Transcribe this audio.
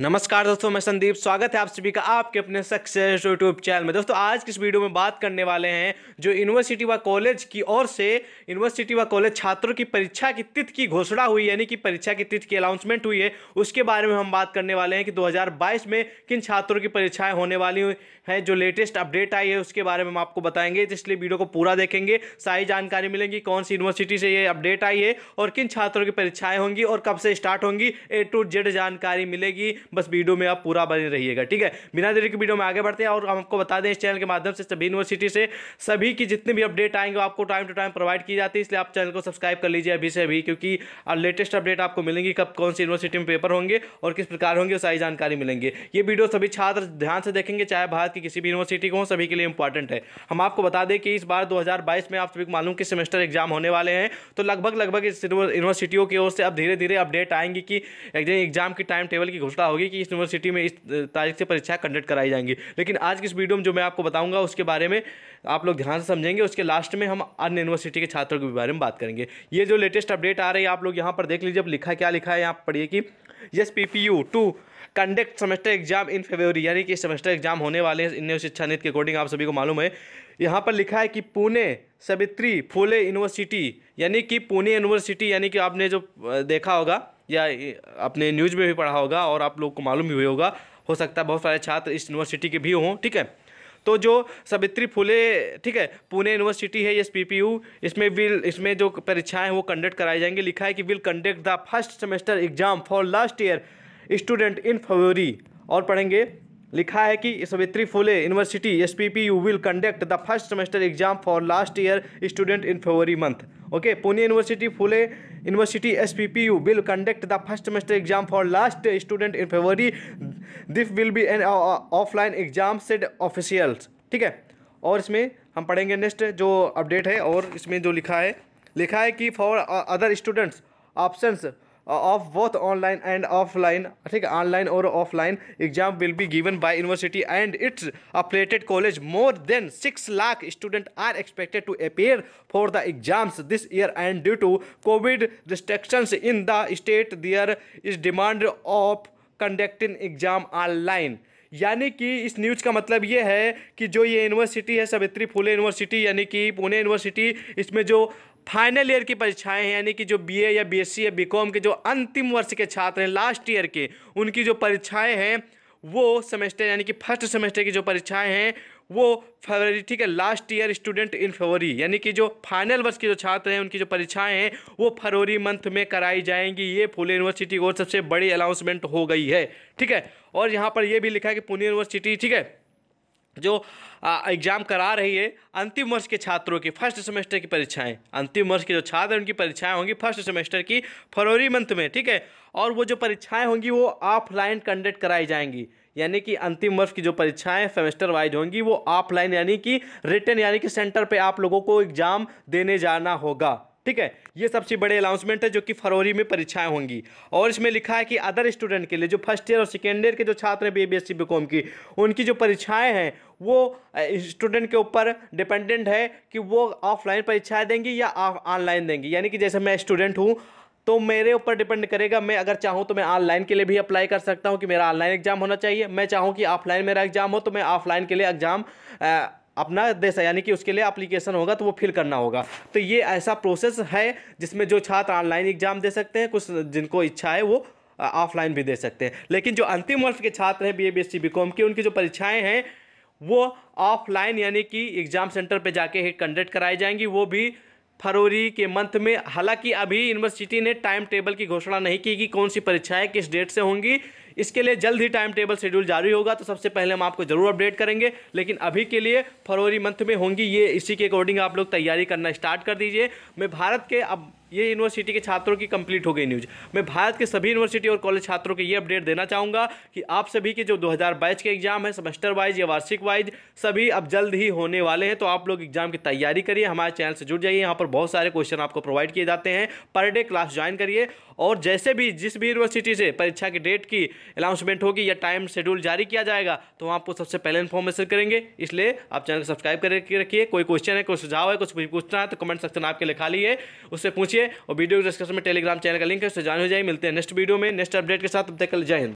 नमस्कार दोस्तों मैं संदीप स्वागत है आप सभी का आपके अपने सक्सेस यूट्यूब चैनल में दोस्तों आज किस वीडियो में बात करने वाले हैं जो यूनिवर्सिटी व कॉलेज की ओर से यूनिवर्सिटी व कॉलेज छात्रों की परीक्षा की तिथि की घोषणा हुई यानी कि परीक्षा की तिथि की अनाउंसमेंट हुई है उसके बारे में हम बात करने वाले हैं कि दो में किन छात्रों की परीक्षाएँ होने वाली हैं जो लेटेस्ट अपडेट आई है उसके बारे में हम आपको बताएंगे इसलिए वीडियो को पूरा देखेंगे सारी जानकारी मिलेंगी कौन सी यूनिवर्सिटी से ये अपडेट आई है और किन छात्रों की परीक्षाएँ होंगी और कब से स्टार्ट होंगी ए टू जेड जानकारी मिलेगी बस वीडियो में आप पूरा बने रहिएगा ठीक है बिना देरी के वीडियो में आगे बढ़ते हैं और हम आपको बता दें इस चैनल के माध्यम से सभी यूनिवर्सिटी से सभी की जितने भी अपडेट आएंगे आपको टाइम टू टाइम प्रोवाइड की जाती है इसलिए आप चैनल को सब्सक्राइब कर लीजिए अभी से अभी क्योंकि लेटेस्ट अपडेट आपको मिलेंगी कब कौन सी यूनिवर्सिटी में पेपर होंगे और किस प्रकार होंगे सारी जानकारी मिलेंगे ये वीडियो सभी छात्र ध्यान से देखेंगे चाहे भारत की किसी भी यूनिवर्सिटी को हो सभी के लिए इंपॉर्टेंट है हम आपको बता दें कि इस बार 2022 में आप सभी को मालूम कि सेमेस्टर एग्जाम होने वाले हैं तो लगभग लगभग इस यूनिवर्सिटियों की ओर से अब धीरे धीरे अपडेट आएंगी कि एग्जाम की टाइम टेबल की घोषणा होगी कि इस यूनिवर्सिटी में इस तारीख से परीक्षा कंडक्ट कराई जाएंगी लेकिन आज की इस वीडियो में जो मैं आपको बताऊंगा उसके बारे में आप लोग ध्यान से समझेंगे उसके लास्ट में हम अन्य यूनिवर्सिटी के छात्रों के बारे में बात करेंगे ये जो लेटेस्ट अपडेट आ रही है आप लोग यहाँ पर देख लीजिए अब लिखा क्या लिखा है यहाँ पढ़िए कि S P P U to conduct semester exam in February यानी कि सेमेस्टर एग्जाम होने वाले हैं इन शिक्षा नीति के अकॉर्डिंग आप सभी को मालूम है यहाँ पर लिखा है कि पुणे सवित्री फूले यूनिवर्सिटी यानी कि पुणे यूनिवर्सिटी यानी कि आपने जो देखा होगा या अपने न्यूज़ में भी पढ़ा होगा और आप लोग को मालूम भी होगा हो सकता है बहुत सारे छात्र इस यूनिवर्सिटी के भी हों ठीक है तो जो सवित्री फुले ठीक है पुणे यूनिवर्सिटी है एस पी पी यू इसमें विल इसमें जो परीक्षाएं हैं वो कंडक्ट कराई जाएंगी लिखा है कि will conduct the first semester exam for last year student in February और पढ़ेंगे लिखा है कि Savitri Phule university S P P U will conduct the first semester exam for last year student in February month okay Pune university Phule university S P P U will conduct the first semester exam for last student in February this will be an offline exam said officials ठीक है और इसमें हम पढ़ेंगे next जो update है और इसमें जो लिखा है लिखा है कि for other students options of both online and offline ठीक है ऑनलाइन और offline exam will be given by university and its affiliated college more than six lakh student are expected to appear for the exams this year and due to covid restrictions in the state there is demand of conducting exam online यानी कि इस news का मतलब ये है कि जो ये यूनिवर्सिटी है सवित्री फुले यूनिवर्सिटी यानी कि पुणे यूनिवर्सिटी इसमें जो फाइनल ईयर की परीक्षाएं हैं यानी कि जो बीए या बीएससी या बीकॉम के जो अंतिम वर्ष के छात्र हैं लास्ट ईयर के उनकी जो परीक्षाएं हैं वो सेमेस्टर यानी कि फर्स्ट सेमेस्टर की जो परीक्षाएं हैं वो फरवरी ठीक है last year student in February यानी कि जो फाइनल वर्ष के जो छात्र हैं उनकी जो परीक्षाएं हैं वो फरवरी मंथ में कराई जाएंगी ये पुणे यूनिवर्सिटी की सबसे बड़ी अनाउंसमेंट हो गई है ठीक है और यहाँ पर यह भी लिखा है कि पुणे यूनिवर्सिटी ठीक है जो एग्ज़ाम करा रही है अंतिम वर्ष के छात्रों की फर्स्ट सेमेस्टर की परीक्षाएं अंतिम वर्ष के जो छात्र हैं उनकी परीक्षाएं होंगी फर्स्ट सेमेस्टर की फरवरी मंथ में ठीक है और वो जो परीक्षाएं होंगी वो ऑफलाइन कंडक्ट कराई जाएंगी यानी कि अंतिम वर्ष की जो परीक्षाएं सेमेस्टर वाइज होंगी वो ऑफलाइन यानी कि रिटर्न यानी कि सेंटर पर आप लोगों को एग्ज़ाम देने जाना होगा ठीक है ये सबसे बड़े अनाउंसमेंट है जो कि फरवरी में परीक्षाएं होंगी और इसमें लिखा है कि अदर स्टूडेंट के लिए जो फर्स्ट ईयर और सेकेंड ईयर के जो छात्र हैं बी बी एस सी की उनकी जो परीक्षाएं हैं वो स्टूडेंट के ऊपर डिपेंडेंट है कि वो ऑफलाइन परीक्षाएं देंगी या ऑनलाइन देंगी यानी कि जैसे मैं स्टूडेंट हूँ तो मेरे ऊपर डिपेंड करेगा मैं अगर चाहूँ तो मैं ऑनलाइन के लिए भी अप्लाई कर सकता हूँ कि मेरा ऑनलाइन एग्जाम होना चाहिए मैं चाहूँ कि ऑफलाइन मेरा एग्जाम हो तो मैं ऑफलाइन के लिए एग्जाम अपना देश है यानी कि उसके लिए अप्लीकेशन होगा तो वो फिल करना होगा तो ये ऐसा प्रोसेस है जिसमें जो छात्र ऑनलाइन एग्जाम दे सकते हैं कुछ जिनको इच्छा है वो ऑफलाइन भी दे सकते हैं लेकिन जो अंतिम वर्ष के छात्र हैं B A B S C B com की उनकी जो परीक्षाएँ हैं वो ऑफलाइन यानी कि एग्ज़ाम सेंटर पर जाके ही कंडक्ट कराई जाएंगी वो भी फरवरी के मंथ में हालांकि अभी यूनिवर्सिटी ने टाइम टेबल की घोषणा नहीं की कि कौन सी परीक्षाएं किस डेट से होंगी इसके लिए जल्द ही टाइम टेबल शेड्यूल जारी होगा तो सबसे पहले हम आपको ज़रूर अपडेट करेंगे लेकिन अभी के लिए फरवरी मंथ में होंगी ये इसी के अकॉर्डिंग आप लोग तैयारी करना स्टार्ट कर दीजिए मैं भारत के अब ये यूनिवर्सिटी के छात्रों की कंप्लीट हो गई न्यूज मैं भारत के सभी यूनिवर्सिटी और कॉलेज छात्रों को ये अपडेट देना चाहूँगा कि आप सभी के जो 2022 के एग्जाम है सेमेस्टर वाइज या वार्षिक वाइज सभी अब जल्द ही होने वाले हैं तो आप लोग एग्जाम की तैयारी करिए हमारे चैनल से जुड़ जाइए यहाँ पर बहुत सारे क्वेश्चन आपको प्रोवाइड किए जाते हैं पर डे क्लास ज्वाइन करिए और जैसे भी जिस भी यूनिवर्सिटी से परीक्षा की डेट की अनाउंसमेंट होगी या टाइम शेड्यूल जारी किया जाएगा तो हम आपको सबसे पहले इन्फॉर्मेशन करेंगे इसलिए आप चैनल को सब्सक्राइब करके रखिए कोई क्वेश्चन है कोई सुझाव है कुछ भी पूछना है तो कमेंट सेक्शन आपके लिखा लिए उससे पूछिए और वीडियो डिस्कशन में टेलीग्राम चैनल का लिंक है उससे जान हो जाए मिलते हैं नेक्स्ट वीडियो में नेक्स्ट अपडेट के साथ अब तक जय हिंद